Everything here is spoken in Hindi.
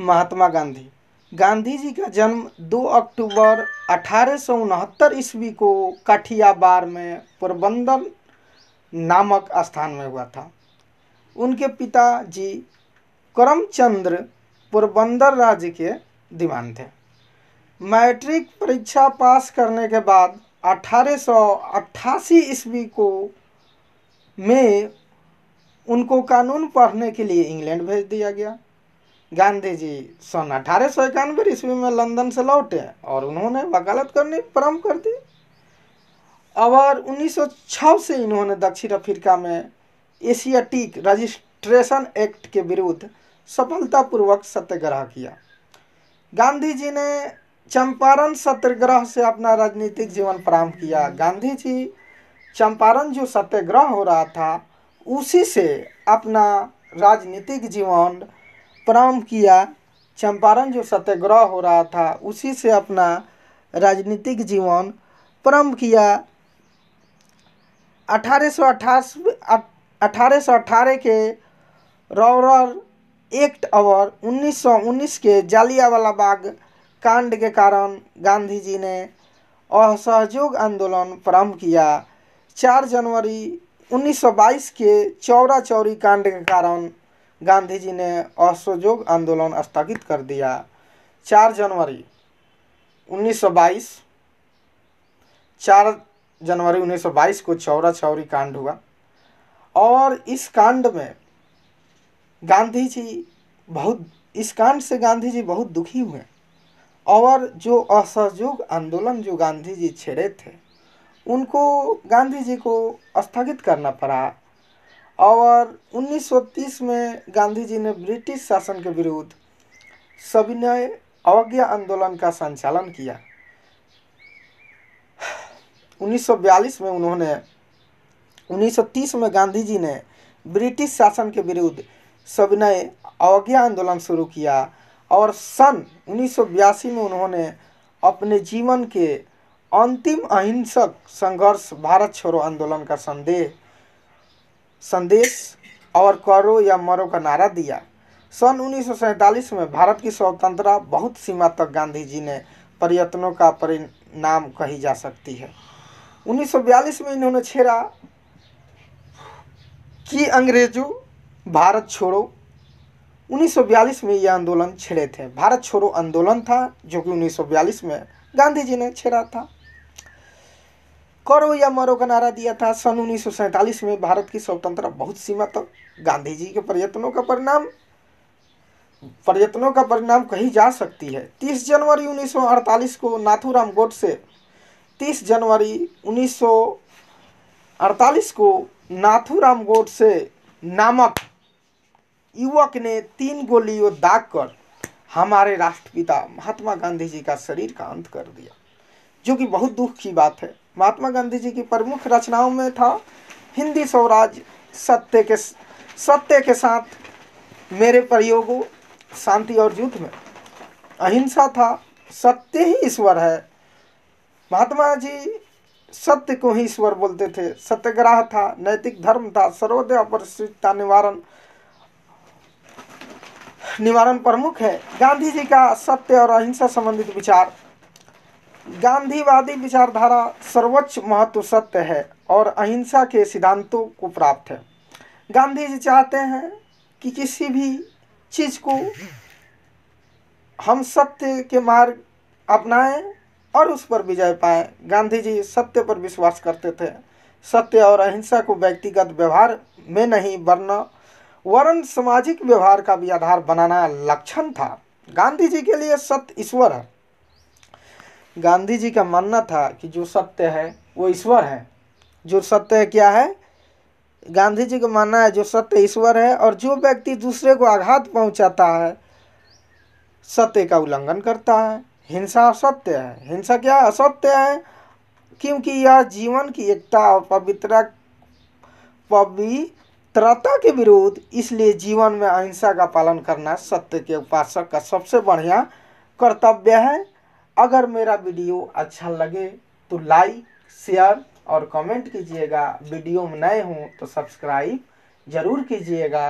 महात्मा गांधी गांधी जी का जन्म 2 अक्टूबर अठारह ईस्वी को काठियाबार में पोरबंदर नामक स्थान में हुआ था उनके पिता जी करमचंद्र पोरबंदर राज्य के दीवान थे मैट्रिक परीक्षा पास करने के बाद अठारह ईस्वी को में उनको कानून पढ़ने के लिए इंग्लैंड भेज दिया गया गांधी जी सन अठारह सौ इक्यानवे ईस्वी में लंदन से लौटे और उन्होंने वकालत करने प्रारंभ कर दी और 1906 से इन्होंने दक्षिण अफ्रीका में एशियाटिक रजिस्ट्रेशन एक्ट के विरुद्ध सफलतापूर्वक सत्याग्रह किया गांधी जी ने चंपारण सत्याग्रह से अपना राजनीतिक जीवन प्रारंभ किया गांधी जी चंपारण जो सत्याग्रह हो रहा था उसी से अपना राजनीतिक जीवन प्रारंभ किया चंपारण जो सत्याग्रह हो रहा था उसी से अपना राजनीतिक जीवन प्रारंभ किया अठारह सौ अठारह सौ के रौरर एक्ट और 1919 के जालियावाला बाग कांड के कारण गांधी जी ने असहयोग आंदोलन प्रारंभ किया 4 जनवरी 1922 के चौरा चौरी कांड के कारण गांधी जी ने असहयोग आंदोलन स्थगित कर दिया चार जनवरी 1922 चार जनवरी 1922 को चौरा चौरी कांड हुआ और इस कांड में गांधी जी बहुत इस कांड से गांधी जी बहुत दुखी हुए और जो असहयोग आंदोलन जो गांधी जी छेड़े थे उनको गांधी जी को स्थगित करना पड़ा और 1930 में गांधी जी ने ब्रिटिश शासन के विरुद्ध सविनय अवज्ञा आंदोलन का संचालन किया 1942 में उन्होंने 1930 में गांधी जी ने ब्रिटिश शासन के विरुद्ध सविनय अवज्ञा आंदोलन शुरू किया और सन उन्नीस में उन्होंने अपने जीवन के अंतिम अहिंसक संघर्ष भारत छोड़ो आंदोलन का संदेह संदेश और करो या मरो का नारा दिया सन उन्नीस में भारत की स्वतंत्रता बहुत सीमा तक गांधी जी ने प्रयत्नों का परिणाम कही जा सकती है 1942 में इन्होंने छेड़ा कि अंग्रेजों भारत छोड़ो 1942 में यह आंदोलन छेड़े थे भारत छोड़ो आंदोलन था जो कि 1942 में गांधी जी ने छेड़ा था करो या मरो का नारा दिया था सन उन्नीस में भारत की स्वतंत्रता बहुत सीमा तक गांधी जी के प्रयत्नों का परिणाम प्रयत्नों का परिणाम कही जा सकती है 30 जनवरी 1948 को नाथूराम गोडसे 30 जनवरी 1948 को नाथूराम गोडसे नामक युवक ने तीन गोलियों दाग कर हमारे राष्ट्रपिता महात्मा गांधी जी का शरीर का अंत कर दिया जो कि बहुत दुख की बात है महात्मा गांधी जी की प्रमुख रचनाओं में था हिंदी स्वराज सत्य के सत्य के साथ मेरे प्रयोगों शांति और युद्ध में अहिंसा था सत्य ही ईश्वर है महात्मा जी सत्य को ही ईश्वर बोलते थे सत्यग्रह था नैतिक धर्म था सर्वोदय अपरिश्रितता निवारण निवारण प्रमुख है गांधी जी का सत्य और अहिंसा संबंधित विचार गांधीवादी विचारधारा सर्वोच्च महत्व सत्य है और अहिंसा के सिद्धांतों को प्राप्त है गांधी जी चाहते हैं कि किसी भी चीज़ को हम सत्य के मार्ग अपनाएं और उस पर विजय पाएं गांधी जी सत्य पर विश्वास करते थे सत्य और अहिंसा को व्यक्तिगत व्यवहार में नहीं वरना वरण सामाजिक व्यवहार का भी आधार बनाना लक्षण था गांधी जी के लिए सत्य ईश्वर है गांधी जी का मानना था कि जो सत्य है वो ईश्वर है जो सत्य क्या है गांधी जी का मानना है जो सत्य ईश्वर है और जो व्यक्ति दूसरे को आघात पहुंचाता है सत्य का उल्लंघन करता है हिंसा असत्य है हिंसा क्या असत्य है क्योंकि यह जीवन की एकता और पवित्रता पवित्रता के विरोध इसलिए जीवन में अहिंसा का पालन करना सत्य के उपासक का सबसे बढ़िया कर्तव्य है अगर मेरा वीडियो अच्छा लगे तो लाइक शेयर और कमेंट कीजिएगा वीडियो में नए हों तो सब्सक्राइब ज़रूर कीजिएगा